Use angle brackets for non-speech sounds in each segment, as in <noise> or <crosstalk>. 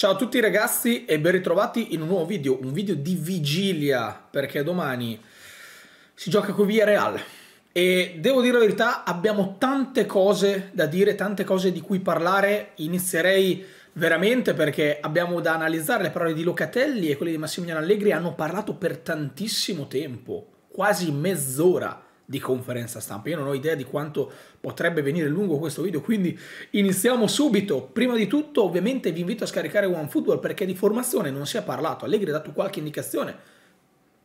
Ciao a tutti ragazzi e ben ritrovati in un nuovo video, un video di vigilia perché domani si gioca con Villarreal e devo dire la verità abbiamo tante cose da dire, tante cose di cui parlare, inizierei veramente perché abbiamo da analizzare le parole di Locatelli e quelle di Massimiliano Allegri hanno parlato per tantissimo tempo, quasi mezz'ora di conferenza stampa. Io non ho idea di quanto potrebbe venire lungo questo video, quindi iniziamo subito. Prima di tutto, ovviamente, vi invito a scaricare OneFootball perché di formazione non si è parlato. Allegri ha dato qualche indicazione,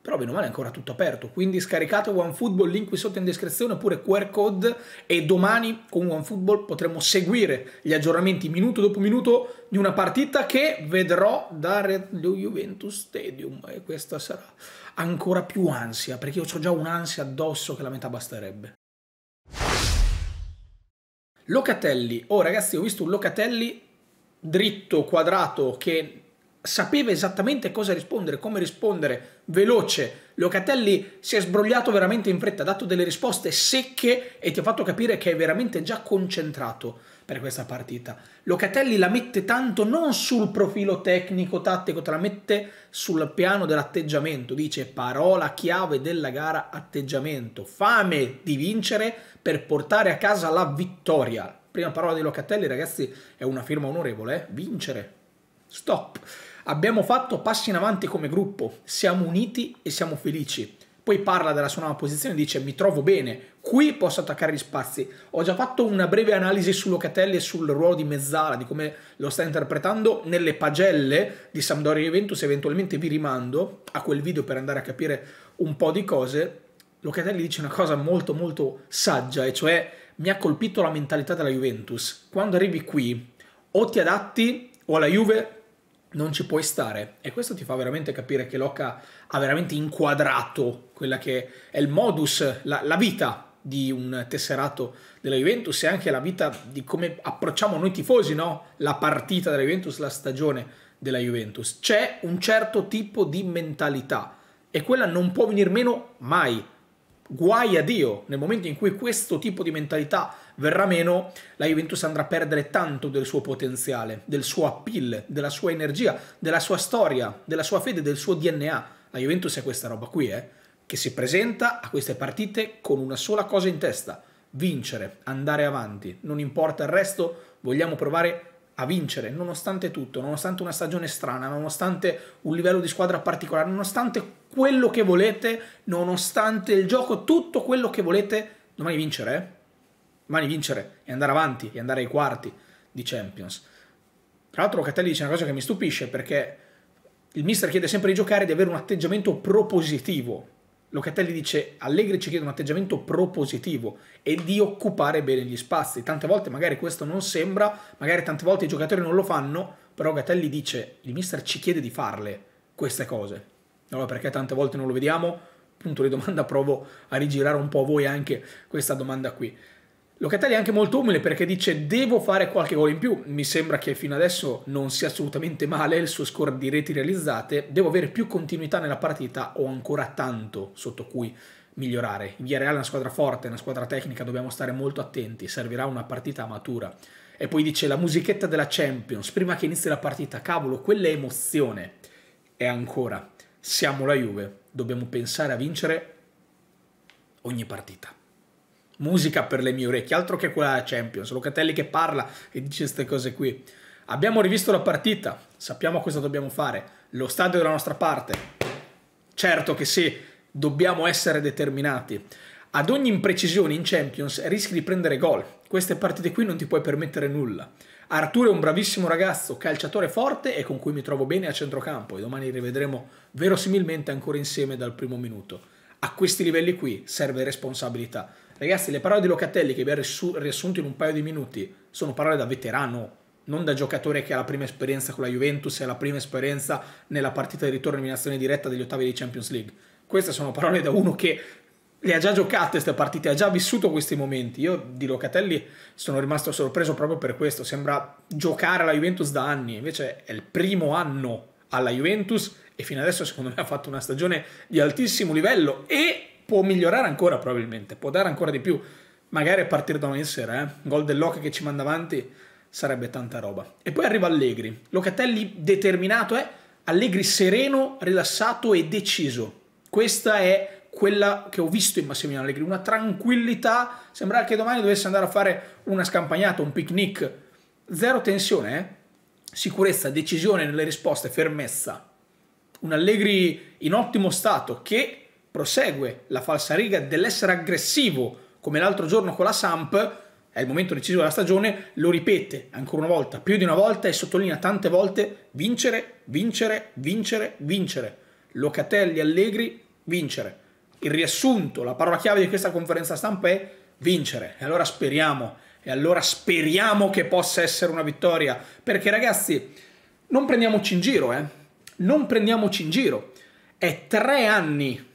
però bene o male è ancora tutto aperto. Quindi scaricate OneFootball, link qui sotto in descrizione oppure QR code e domani con OneFootball potremo seguire gli aggiornamenti minuto dopo minuto di una partita che vedrò da Red Juventus Stadium e questa sarà ancora più ansia, perché io ho già un'ansia addosso che la metà basterebbe. Locatelli. Oh ragazzi, ho visto un Locatelli dritto, quadrato, che sapeva esattamente cosa rispondere, come rispondere, veloce. Locatelli si è sbrogliato veramente in fretta, ha dato delle risposte secche e ti ha fatto capire che è veramente già concentrato per questa partita. Locatelli la mette tanto non sul profilo tecnico, tattico, te la mette sul piano dell'atteggiamento, dice parola chiave della gara atteggiamento, fame di vincere per portare a casa la vittoria. Prima parola di Locatelli ragazzi è una firma onorevole, eh? vincere, stop. Abbiamo fatto passi in avanti come gruppo, siamo uniti e siamo felici poi parla della sua nuova posizione e dice mi trovo bene, qui posso attaccare gli spazi. Ho già fatto una breve analisi su Locatelli e sul ruolo di Mezzala, di come lo sta interpretando nelle pagelle di Sampdoria Juventus, eventualmente vi rimando a quel video per andare a capire un po' di cose. Locatelli dice una cosa molto molto saggia, e cioè mi ha colpito la mentalità della Juventus. Quando arrivi qui o ti adatti o alla Juve non ci puoi stare. E questo ti fa veramente capire che Locke ha veramente inquadrato quella che è il modus, la, la vita di un tesserato della Juventus e anche la vita di come approcciamo noi tifosi, no? La partita della Juventus, la stagione della Juventus. C'è un certo tipo di mentalità e quella non può venir meno mai guai a Dio, nel momento in cui questo tipo di mentalità verrà meno, la Juventus andrà a perdere tanto del suo potenziale, del suo appeal, della sua energia, della sua storia, della sua fede, del suo DNA. La Juventus è questa roba qui, eh, che si presenta a queste partite con una sola cosa in testa, vincere, andare avanti, non importa il resto, vogliamo provare a vincere, nonostante tutto, nonostante una stagione strana, nonostante un livello di squadra particolare, nonostante quello che volete, nonostante il gioco, tutto quello che volete, domani vincere, eh? Domani vincere e andare avanti e andare ai quarti di Champions. Tra l'altro Locatelli dice una cosa che mi stupisce perché il mister chiede sempre di giocare e di avere un atteggiamento propositivo. Locatelli dice Allegri ci chiede un atteggiamento propositivo e di occupare bene gli spazi. Tante volte magari questo non sembra, magari tante volte i giocatori non lo fanno, però Locatelli dice il mister ci chiede di farle queste cose. Allora perché tante volte non lo vediamo? Punto di domanda, <laughs> provo a rigirare un po' voi anche questa domanda qui. Locatelli è anche molto umile perché dice devo fare qualche gol in più, mi sembra che fino adesso non sia assolutamente male il suo score di reti realizzate, devo avere più continuità nella partita, ho ancora tanto sotto cui migliorare. In Villarreal è una squadra forte, è una squadra tecnica, dobbiamo stare molto attenti, servirà una partita matura. E poi dice la musichetta della Champions, prima che inizi la partita, cavolo, quella emozione, è ancora siamo la Juve, dobbiamo pensare a vincere ogni partita. Musica per le mie orecchie, altro che quella della Champions, Locatelli che parla e dice queste cose qui. Abbiamo rivisto la partita, sappiamo cosa dobbiamo fare, lo stadio è dalla nostra parte. Certo che sì, dobbiamo essere determinati. Ad ogni imprecisione in Champions rischi di prendere gol. Queste partite qui non ti puoi permettere nulla. Arturo è un bravissimo ragazzo, calciatore forte e con cui mi trovo bene a centrocampo e domani rivedremo verosimilmente ancora insieme dal primo minuto. A questi livelli qui serve responsabilità. Ragazzi, le parole di Locatelli che vi ho riassunto in un paio di minuti sono parole da veterano, non da giocatore che ha la prima esperienza con la Juventus e ha la prima esperienza nella partita di ritorno in eliminazione diretta degli ottavi di Champions League. Queste sono parole da uno che le ha già giocate queste partite, ha già vissuto questi momenti. Io di Locatelli sono rimasto sorpreso proprio per questo. Sembra giocare alla Juventus da anni, invece è il primo anno alla Juventus e fino adesso secondo me ha fatto una stagione di altissimo livello e può migliorare ancora probabilmente, può dare ancora di più. Magari a partire da domani sera, eh? gol dell'Oca che ci manda avanti sarebbe tanta roba. E poi arriva Allegri. Locatelli determinato è, eh? Allegri sereno, rilassato e deciso. Questa è quella che ho visto in Massimiliano Allegri, una tranquillità, sembrava che domani dovesse andare a fare una scampagnata, un picnic, zero tensione, eh? sicurezza, decisione nelle risposte, fermezza. Un Allegri in ottimo stato che prosegue la falsariga dell'essere aggressivo, come l'altro giorno con la Samp, è il momento decisivo della stagione, lo ripete ancora una volta, più di una volta e sottolinea tante volte vincere, vincere, vincere, vincere. Locatelli, Allegri, vincere il riassunto, la parola chiave di questa conferenza stampa è vincere. E allora speriamo, e allora speriamo che possa essere una vittoria. Perché ragazzi, non prendiamoci in giro, eh? Non prendiamoci in giro. È tre anni,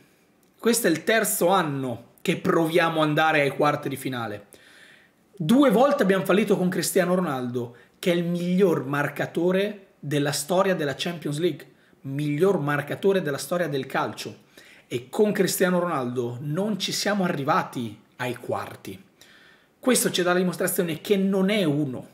questo è il terzo anno che proviamo ad andare ai quarti di finale. Due volte abbiamo fallito con Cristiano Ronaldo, che è il miglior marcatore della storia della Champions League, miglior marcatore della storia del calcio e con Cristiano Ronaldo non ci siamo arrivati ai quarti. Questo ci dà la dimostrazione che non è uno,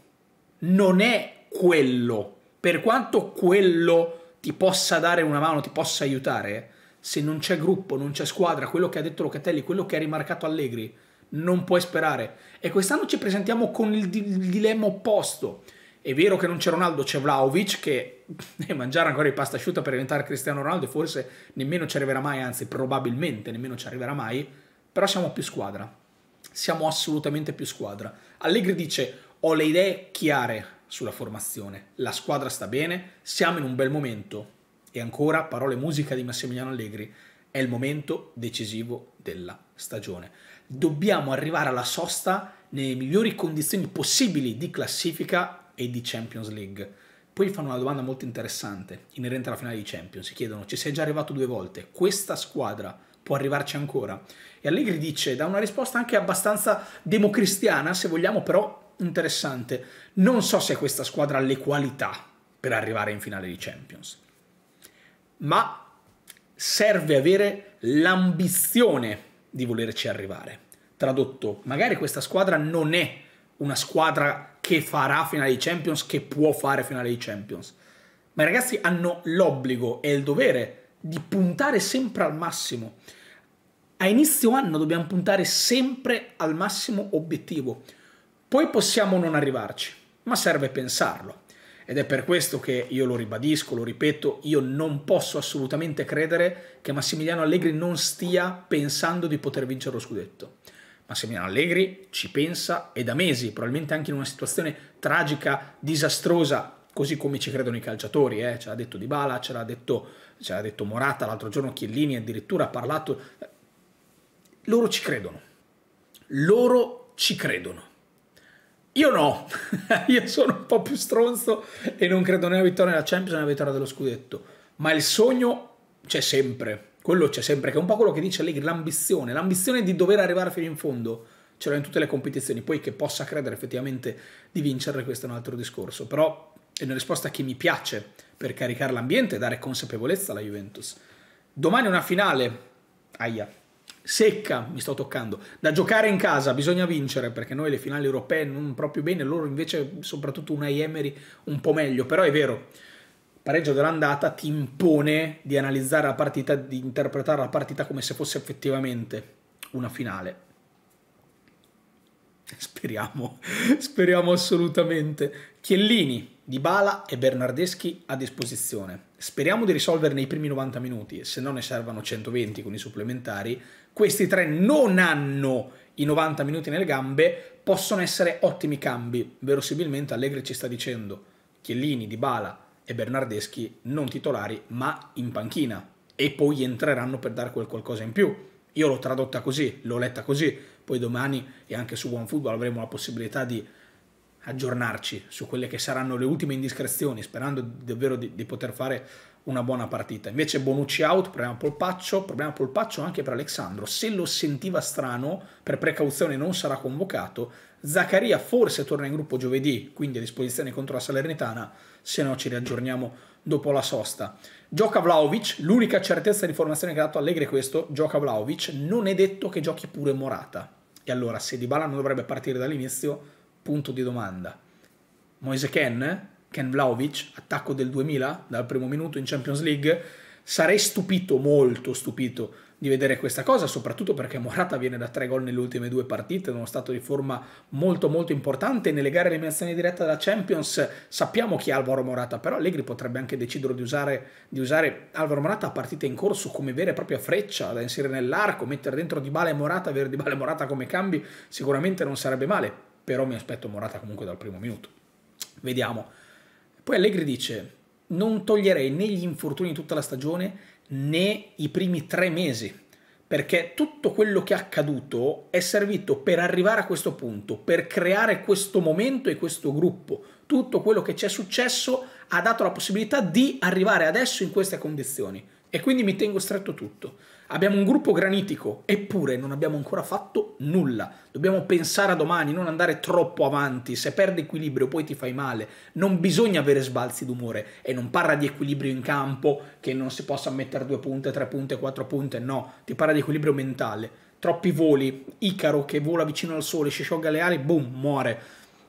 non è quello. Per quanto quello ti possa dare una mano, ti possa aiutare, se non c'è gruppo, non c'è squadra, quello che ha detto Locatelli, quello che ha rimarcato Allegri, non puoi sperare. E quest'anno ci presentiamo con il, il dilemma opposto. È vero che non c'è Ronaldo, c'è Vlaovic che eh, mangiare ancora di pasta asciutta per diventare Cristiano Ronaldo forse nemmeno ci arriverà mai, anzi probabilmente nemmeno ci arriverà mai, però siamo più squadra. Siamo assolutamente più squadra. Allegri dice ho le idee chiare sulla formazione, la squadra sta bene, siamo in un bel momento. E ancora parole e musica di Massimiliano Allegri, è il momento decisivo della stagione. Dobbiamo arrivare alla sosta nelle migliori condizioni possibili di classifica e di Champions League. Poi fanno una domanda molto interessante inerente alla finale di Champions. Si chiedono: ci sei già arrivato due volte? Questa squadra può arrivarci ancora? E Allegri dice: dà una risposta anche abbastanza democristiana, se vogliamo, però interessante. Non so se questa squadra ha le qualità per arrivare in finale di Champions, ma serve avere l'ambizione di volerci arrivare. Tradotto, magari questa squadra non è una squadra che farà finale di Champions, che può fare finale di Champions. Ma i ragazzi hanno l'obbligo e il dovere di puntare sempre al massimo. A inizio anno dobbiamo puntare sempre al massimo obiettivo. Poi possiamo non arrivarci, ma serve pensarlo. Ed è per questo che io lo ribadisco, lo ripeto, io non posso assolutamente credere che Massimiliano Allegri non stia pensando di poter vincere lo scudetto. Massimiliano Allegri ci pensa e da mesi, probabilmente anche in una situazione tragica, disastrosa, così come ci credono i calciatori, eh? ce l'ha detto Di Bala, ce l'ha detto, ce l'ha detto Morata l'altro giorno, Chiellini addirittura ha parlato, loro ci credono, loro ci credono. Io no, <laughs> io sono un po' più stronzo e non credo né alla vittoria della Champions né alla vittoria dello scudetto, ma il sogno c'è sempre quello c'è sempre, che è un po' quello che dice Allegri, l'ambizione, l'ambizione di dover arrivare fino in fondo, ce l'ha in tutte le competizioni, poi che possa credere effettivamente di vincere, questo è un altro discorso, però è una risposta che mi piace per caricare l'ambiente e dare consapevolezza alla Juventus. Domani è una finale, aia, secca, mi sto toccando, da giocare in casa, bisogna vincere perché noi le finali europee non proprio bene, loro invece soprattutto una Emery un po' meglio, però è vero pareggio dell'andata ti impone di analizzare la partita, di interpretare la partita come se fosse effettivamente una finale. <laughs> Speriamo, speriamo assolutamente. Chiellini, Dybala e Bernardeschi a disposizione. Speriamo di risolverne i primi 90 minuti, se no ne servono 120 con i supplementari. Questi tre non hanno i 90 minuti nelle gambe, possono essere ottimi cambi. Verosimilmente Allegri ci sta dicendo, Chiellini, Dybala, e Bernardeschi non titolari ma in panchina e poi entreranno per dare quel qualcosa in più. Io l'ho tradotta così, l'ho letta così, poi domani e anche su OneFootball avremo la possibilità di aggiornarci su quelle che saranno le ultime indiscrezioni, sperando davvero di, di poter fare una buona partita. Invece Bonucci out, problema polpaccio, problema polpaccio anche per Alexandro. Se lo sentiva strano, per precauzione non sarà convocato, Zaccaria forse torna in gruppo giovedì, quindi a disposizione contro la Salernitana, se no ci riaggiorniamo dopo la sosta. Gioca Vlaovic, l'unica certezza di formazione che ha dato Allegri è questo, gioca Vlaovic, non è detto che giochi pure Morata. E allora se Dybala non dovrebbe partire dall'inizio, punto di domanda. Moise Ken, Ken Vlaovic, attacco del 2000, dal primo minuto in Champions League, sarei stupito, molto stupito, di vedere questa cosa, soprattutto perché Morata viene da tre gol nelle ultime due partite, in uno stato di forma molto molto importante. Nelle gare eliminazione diretta della Champions sappiamo chi è Alvaro Morata, però Allegri potrebbe anche decidere di usare, di usare Alvaro Morata a partite in corso come vera e propria freccia da inserire nell'arco, mettere dentro Di Bala e Morata, avere Di Bala e Morata come cambi sicuramente non sarebbe male, però mi aspetto Morata comunque dal primo minuto. Vediamo. Poi Allegri dice non toglierei né gli infortuni di tutta la stagione né i primi tre mesi, perché tutto quello che è accaduto è servito per arrivare a questo punto, per creare questo momento e questo gruppo. Tutto quello che ci è successo ha dato la possibilità di arrivare adesso in queste condizioni e quindi mi tengo stretto tutto. Abbiamo un gruppo granitico, eppure non abbiamo ancora fatto nulla. Dobbiamo pensare a domani, non andare troppo avanti. Se perdi equilibrio poi ti fai male. Non bisogna avere sbalzi d'umore e non parla di equilibrio in campo, che non si possa mettere due punte, tre punte, quattro punte, no. Ti parla di equilibrio mentale. Troppi voli, Icaro che vola vicino al sole, si scioglie le ali, boom, muore.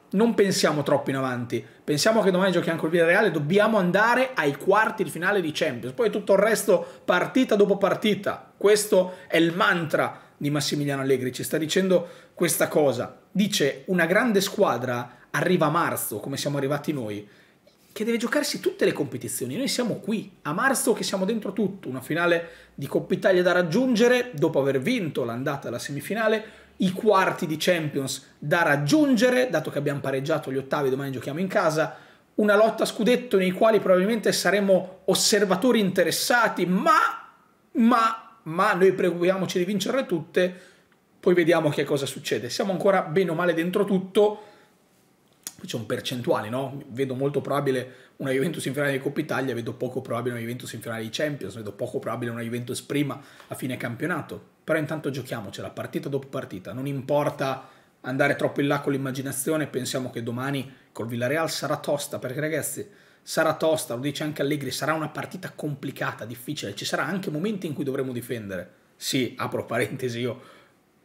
Non pensiamo troppo in avanti, pensiamo che domani giochiamo col Villarreal e dobbiamo andare ai quarti di finale di Champions, poi tutto il resto partita dopo partita, questo è il mantra di Massimiliano Allegri, ci sta dicendo questa cosa. Dice una grande squadra arriva a marzo, come siamo arrivati noi, che deve giocarsi tutte le competizioni. Noi siamo qui, a marzo che siamo dentro tutto, una finale di Coppa Italia da raggiungere, dopo aver vinto l'andata alla semifinale, i quarti di Champions da raggiungere, dato che abbiamo pareggiato gli ottavi, domani giochiamo in casa, una lotta a scudetto nei quali probabilmente saremo osservatori interessati, ma, ma ma noi preoccupiamoci di vincerle tutte, poi vediamo che cosa succede. Siamo ancora bene o male dentro tutto, qui c'è un percentuale, no? Vedo molto probabile una Juventus in finale di Coppa Italia, vedo poco probabile una Juventus in finale di Champions, vedo poco probabile una Juventus prima a fine campionato. Però intanto giochiamocela partita dopo partita, non importa andare troppo in là con l'immaginazione, pensiamo che domani col Villarreal sarà tosta, perché ragazzi sarà tosta, lo dice anche Allegri, sarà una partita complicata, difficile, ci saranno anche momenti in cui dovremo difendere. Sì, apro parentesi io,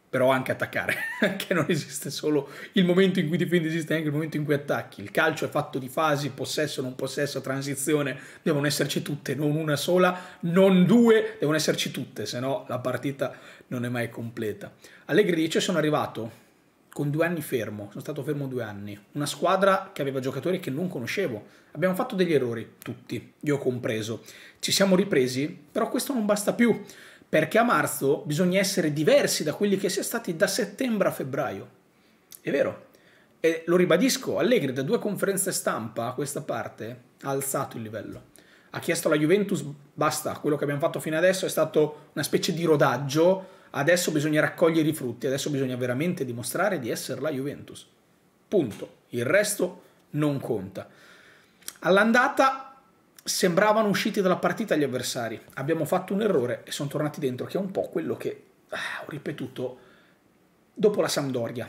però anche attaccare, <laughs> che non esiste solo il momento in cui difendi, esiste anche il momento in cui attacchi. Il calcio è fatto di fasi, possesso, non possesso, transizione, devono esserci tutte, non una sola, non due, devono esserci tutte, se no la partita non è mai completa. Allegri dice sono arrivato con due anni fermo, sono stato fermo due anni, una squadra che aveva giocatori che non conoscevo, abbiamo fatto degli errori, tutti, io compreso, ci siamo ripresi, però questo non basta più, perché a marzo bisogna essere diversi da quelli che si è stati da settembre a febbraio, è vero, e lo ribadisco, Allegri da due conferenze stampa a questa parte ha alzato il livello, ha chiesto alla Juventus basta, quello che abbiamo fatto fino adesso è stato una specie di rodaggio, Adesso bisogna raccogliere i frutti, adesso bisogna veramente dimostrare di essere la Juventus. Punto. Il resto non conta. All'andata sembravano usciti dalla partita gli avversari. Abbiamo fatto un errore e sono tornati dentro, che è un po' quello che ah, ho ripetuto dopo la Sampdoria.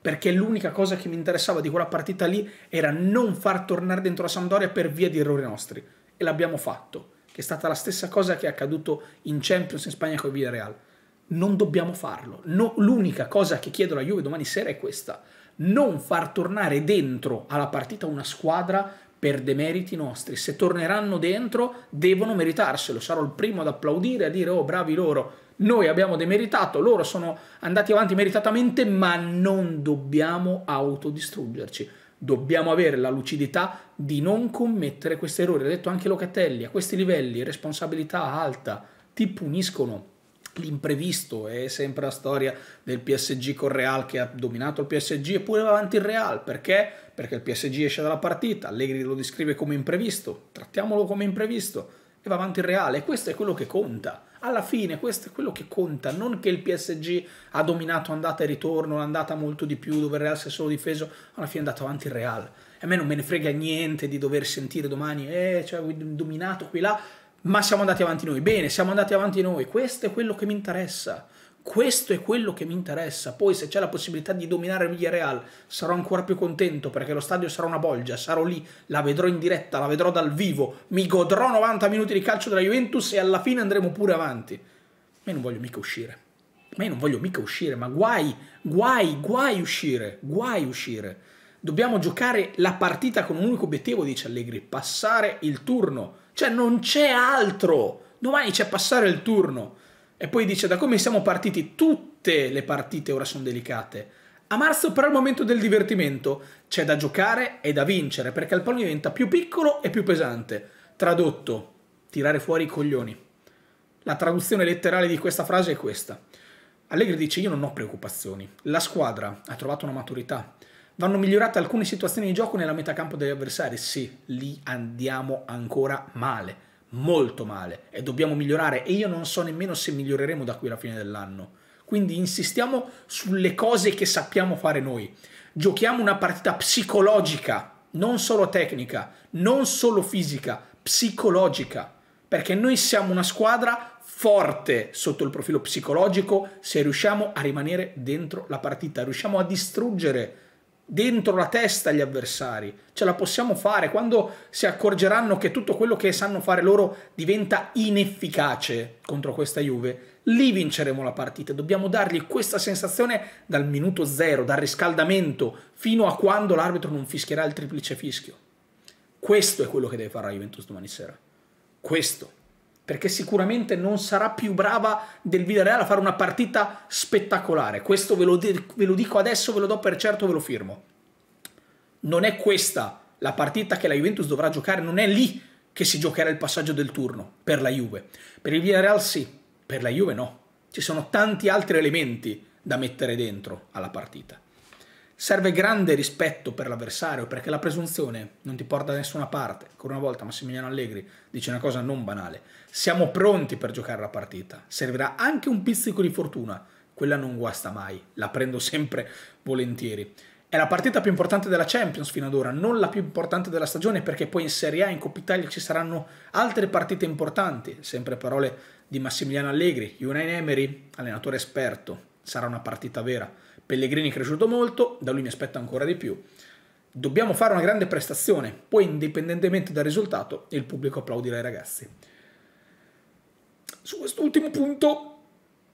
Perché l'unica cosa che mi interessava di quella partita lì era non far tornare dentro la Sampdoria per via di errori nostri. E l'abbiamo fatto, che è stata la stessa cosa che è accaduto in Champions in Spagna con il Villarreal non dobbiamo farlo. No, l'unica cosa che chiedo alla Juve domani sera è questa, non far tornare dentro alla partita una squadra per demeriti nostri. Se torneranno dentro devono meritarselo, sarò il primo ad applaudire, e a dire oh bravi loro, noi abbiamo demeritato, loro sono andati avanti meritatamente, ma non dobbiamo autodistruggerci. Dobbiamo avere la lucidità di non commettere questi errori. Ha detto anche Locatelli, a questi livelli, responsabilità alta, ti puniscono l'imprevisto è sempre la storia del PSG con Real che ha dominato il PSG eppure va avanti il Real perché? perché il PSG esce dalla partita Allegri lo descrive come imprevisto trattiamolo come imprevisto e va avanti il Real e questo è quello che conta alla fine questo è quello che conta, non che il PSG ha dominato andata e ritorno, l'andata molto di più dove il Real si è solo difeso, alla fine è andato avanti il Real. E a me non me ne frega niente di dover sentire domani, eh, cioè, dominato qui là, ma siamo andati avanti noi. Bene, siamo andati avanti noi. Questo è quello che mi interessa. Questo è quello che mi interessa. Poi se c'è la possibilità di dominare il Villarreal sarò ancora più contento perché lo stadio sarà una bolgia, sarò lì, la vedrò in diretta, la vedrò dal vivo, mi godrò 90 minuti di calcio della Juventus e alla fine andremo pure avanti. Ma io non voglio mica uscire. Ma io non voglio mica uscire, ma guai, guai, guai uscire, guai uscire. Dobbiamo giocare la partita con un unico obiettivo, dice Allegri, passare il turno cioè non c'è altro. Domani c'è passare il turno. E poi dice da come siamo partiti, tutte le partite ora sono delicate. A marzo però è il momento del divertimento. C'è da giocare e da vincere perché il pallone diventa più piccolo e più pesante. Tradotto, tirare fuori i coglioni. La traduzione letterale di questa frase è questa. Allegri dice io non ho preoccupazioni. La squadra ha trovato una maturità Vanno migliorate alcune situazioni di gioco nella metà campo degli avversari? Sì, lì andiamo ancora male, molto male e dobbiamo migliorare e io non so nemmeno se miglioreremo da qui alla fine dell'anno. Quindi insistiamo sulle cose che sappiamo fare noi. Giochiamo una partita psicologica, non solo tecnica, non solo fisica, psicologica, perché noi siamo una squadra forte sotto il profilo psicologico se riusciamo a rimanere dentro la partita, riusciamo a distruggere dentro la testa agli avversari, ce la possiamo fare quando si accorgeranno che tutto quello che sanno fare loro diventa inefficace contro questa Juve, lì vinceremo la partita, dobbiamo dargli questa sensazione dal minuto zero, dal riscaldamento, fino a quando l'arbitro non fischierà il triplice fischio. Questo è quello che deve fare la Juventus domani sera. Questo perché sicuramente non sarà più brava del Villarreal a fare una partita spettacolare. Questo ve lo, ve lo, dico adesso, ve lo do per certo, ve lo firmo. Non è questa la partita che la Juventus dovrà giocare, non è lì che si giocherà il passaggio del turno per la Juve. Per il Villarreal sì, per la Juve no. Ci sono tanti altri elementi da mettere dentro alla partita. Serve grande rispetto per l'avversario perché la presunzione non ti porta da nessuna parte. Ancora una volta Massimiliano Allegri dice una cosa non banale. Siamo pronti per giocare la partita. Servirà anche un pizzico di fortuna. Quella non guasta mai, la prendo sempre volentieri. È la partita più importante della Champions fino ad ora, non la più importante della stagione perché poi in Serie A, in Coppa Italia ci saranno altre partite importanti, sempre parole di Massimiliano Allegri, Unai Emery, allenatore esperto, sarà una partita vera Pellegrini è cresciuto molto, da lui mi aspetto ancora di più. Dobbiamo fare una grande prestazione, poi indipendentemente dal risultato il pubblico applaudirà i ragazzi. Su quest'ultimo punto,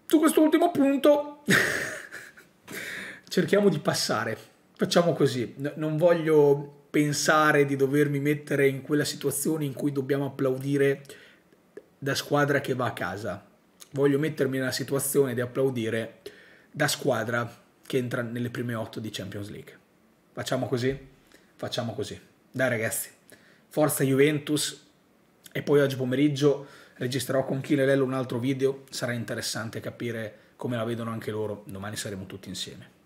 su quest'ultimo punto, <laughs> cerchiamo di passare. Facciamo così, non voglio pensare di dovermi mettere in quella situazione in cui dobbiamo applaudire da squadra che va a casa. Voglio mettermi nella situazione di applaudire da squadra che entra nelle prime 8 di Champions League. Facciamo così? Facciamo così. Dai ragazzi, forza Juventus e poi oggi pomeriggio registrerò con Lello un altro video, sarà interessante capire come la vedono anche loro, domani saremo tutti insieme.